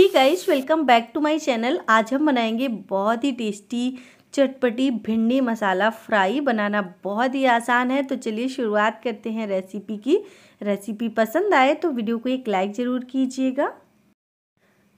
he guys welcome back to my channel आज हम बनाएंगे बहुत ही टेस्टी चटपटी भिंडी मसाला फ्राई बनाना बहुत ही आसान है तो चलिए शुरुआत करते हैं रेसिपी की रेसिपी पसंद आए तो वीडियो को एक लाइक ज़रूर कीजिएगा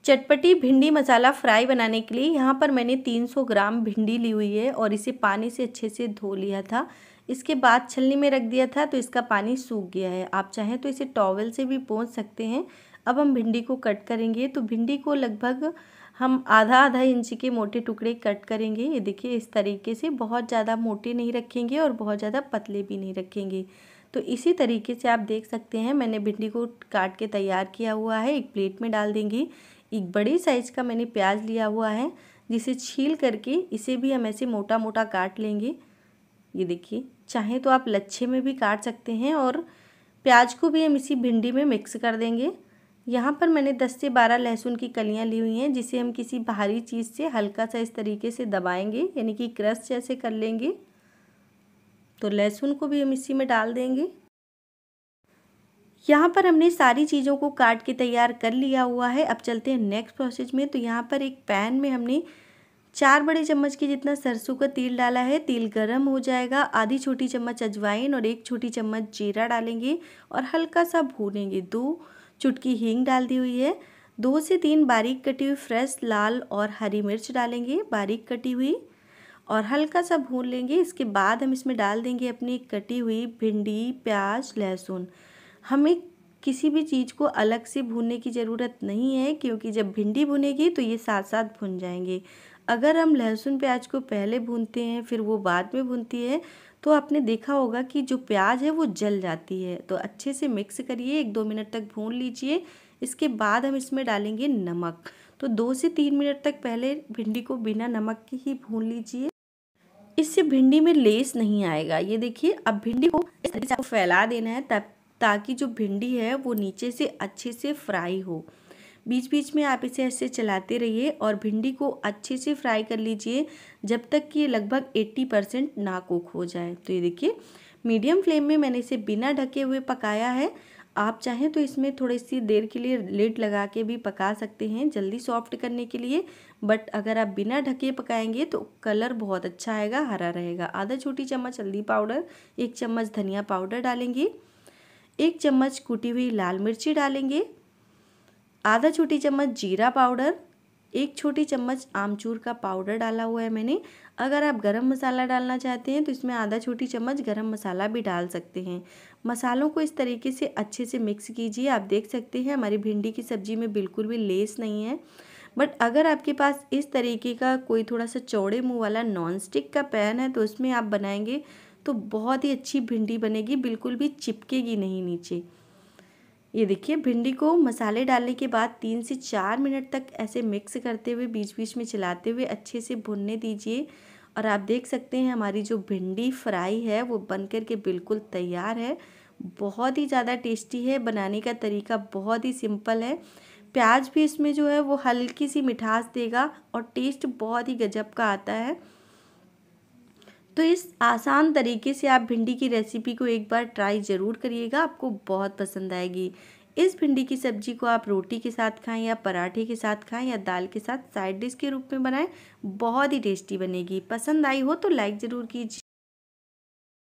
चटपटी भिंडी मसाला फ्राई बनाने के लिए यहाँ पर मैंने 300 ग्राम भिंडी ली हुई है और इसे पानी से अच्छे से धो लिया था इसके बाद छलनी में रख दिया था तो इसका पानी सूख गया है आप चाहें तो इसे टॉवल से भी पोंछ सकते हैं अब हम भिंडी को कट करेंगे तो भिंडी को लगभग हम आधा आधा इंच के मोटे टुकड़े कट करेंगे ये देखिए इस तरीके से बहुत ज़्यादा मोटे नहीं रखेंगे और बहुत ज़्यादा पतले भी नहीं रखेंगे तो इसी तरीके से आप देख सकते हैं मैंने भिंडी को काट के तैयार किया हुआ है एक प्लेट में डाल देंगी एक बड़ी साइज़ का मैंने प्याज लिया हुआ है जिसे छील करके इसे भी हम ऐसे मोटा मोटा काट लेंगे ये देखिए चाहें तो आप लच्छे में भी काट सकते हैं और प्याज को भी हम इसी भिंडी में मिक्स कर देंगे यहाँ पर मैंने 10 से 12 लहसुन की कलियाँ ली हुई हैं जिसे हम किसी भारी चीज़ से हल्का सा इस तरीके से दबाएंगे यानी कि क्रश जैसे कर लेंगे तो लहसुन को भी हम इसी में डाल देंगे यहाँ पर हमने सारी चीज़ों को काट के तैयार कर लिया हुआ है अब चलते हैं नेक्स्ट प्रोसेस में तो यहाँ पर एक पैन में हमने चार बड़े चम्मच के जितना सरसों का तेल डाला है तेल गर्म हो जाएगा आधी छोटी चम्मच अजवाइन और एक छोटी चम्मच जीरा डालेंगे और हल्का सा भूनेंगे दो चुटकी हींग डाल दी हुई है दो से तीन बारीक कटी हुई फ्रेश लाल और हरी मिर्च डालेंगे बारीक कटी हुई और हल्का सा भून लेंगे इसके बाद हम इसमें डाल देंगे अपनी कटी हुई भिंडी प्याज लहसुन हमें किसी भी चीज़ को अलग से भूनने की ज़रूरत नहीं है क्योंकि जब भिंडी भुनेगी तो ये साथ साथ भुन जाएंगे अगर हम लहसुन प्याज को पहले भूनते हैं फिर वो बाद में भूनती है तो आपने देखा होगा कि जो प्याज है वो जल जाती है तो अच्छे से मिक्स करिए एक दो मिनट तक भून लीजिए इसके बाद हम इसमें डालेंगे नमक तो दो से तीन मिनट तक पहले भिंडी को बिना नमक के ही भून लीजिए इससे भिंडी में लेस नहीं आएगा ये देखिए अब भिंडी को इस तरीके से फैला देना है तब ताकि जो भिंडी है वो नीचे से अच्छे से फ्राई हो बीच बीच में आप इसे ऐसे चलाते रहिए और भिंडी को अच्छे से फ्राई कर लीजिए जब तक कि ये लगभग 80 परसेंट ना कुक हो जाए तो ये देखिए मीडियम फ्लेम में मैंने इसे बिना ढके हुए पकाया है आप चाहें तो इसमें थोड़ी सी देर के लिए लेट लगा के भी पका सकते हैं जल्दी सॉफ्ट करने के लिए बट अगर आप बिना ढके पकाएंगे तो कलर बहुत अच्छा आएगा हरा रहेगा आधा छोटी चम्मच हल्दी पाउडर एक चम्मच धनिया पाउडर डालेंगे एक चम्मच कूटी हुई लाल मिर्ची डालेंगे आधा छोटी चम्मच जीरा पाउडर एक छोटी चम्मच आमचूर का पाउडर डाला हुआ है मैंने अगर आप गरम मसाला डालना चाहते हैं तो इसमें आधा छोटी चम्मच गरम मसाला भी डाल सकते हैं मसालों को इस तरीके से अच्छे से मिक्स कीजिए आप देख सकते हैं हमारी भिंडी की सब्ज़ी में बिल्कुल भी लेस नहीं है बट अगर आपके पास इस तरीके का कोई थोड़ा सा चौड़े मुँह वाला नॉन स्टिक का पैन है तो उसमें आप बनाएंगे तो बहुत ही अच्छी भिंडी बनेगी बिल्कुल भी चिपकेगी नहीं नीचे ये देखिए भिंडी को मसाले डालने के बाद तीन से चार मिनट तक ऐसे मिक्स करते हुए बीच बीच में चलाते हुए अच्छे से भुनने दीजिए और आप देख सकते हैं हमारी जो भिंडी फ्राई है वो बन कर के बिल्कुल तैयार है बहुत ही ज़्यादा टेस्टी है बनाने का तरीका बहुत ही सिंपल है प्याज भी इसमें जो है वो हल्की सी मिठास देगा और टेस्ट बहुत ही गजब का आता है तो इस आसान तरीके से आप भिंडी की रेसिपी को एक बार ट्राई ज़रूर करिएगा आपको बहुत पसंद आएगी इस भिंडी की सब्जी को आप रोटी के साथ खाएं या पराठे के साथ खाएं या दाल के साथ साइड डिश के रूप में बनाएं बहुत ही टेस्टी बनेगी पसंद आई हो तो लाइक ज़रूर कीजिए